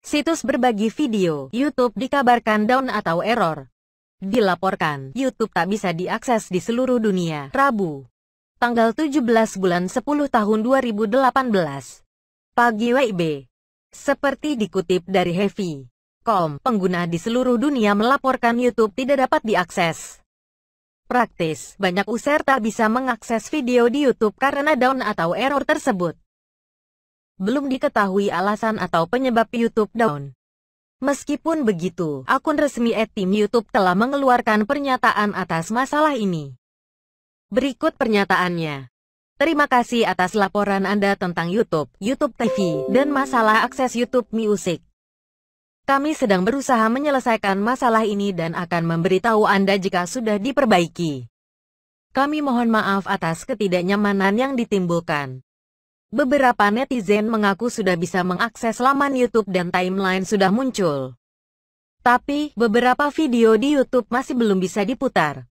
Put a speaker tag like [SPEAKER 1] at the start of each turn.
[SPEAKER 1] Situs berbagi video YouTube dikabarkan down atau error. Dilaporkan, YouTube tak bisa diakses di seluruh dunia. Rabu, tanggal 17 bulan 10 tahun 2018. Pagi WIB. Seperti dikutip dari Heavy.com, pengguna di seluruh dunia melaporkan YouTube tidak dapat diakses. Praktis, banyak user tak bisa mengakses video di YouTube karena down atau error tersebut belum diketahui alasan atau penyebab YouTube down. Meskipun begitu, akun resmi Etim YouTube telah mengeluarkan pernyataan atas masalah ini. Berikut pernyataannya. Terima kasih atas laporan Anda tentang YouTube, YouTube TV, dan masalah akses YouTube Music. Kami sedang berusaha menyelesaikan masalah ini dan akan memberitahu Anda jika sudah diperbaiki. Kami mohon maaf atas ketidaknyamanan yang ditimbulkan. Beberapa netizen mengaku sudah bisa mengakses laman YouTube dan timeline sudah muncul. Tapi, beberapa video di YouTube masih belum bisa diputar.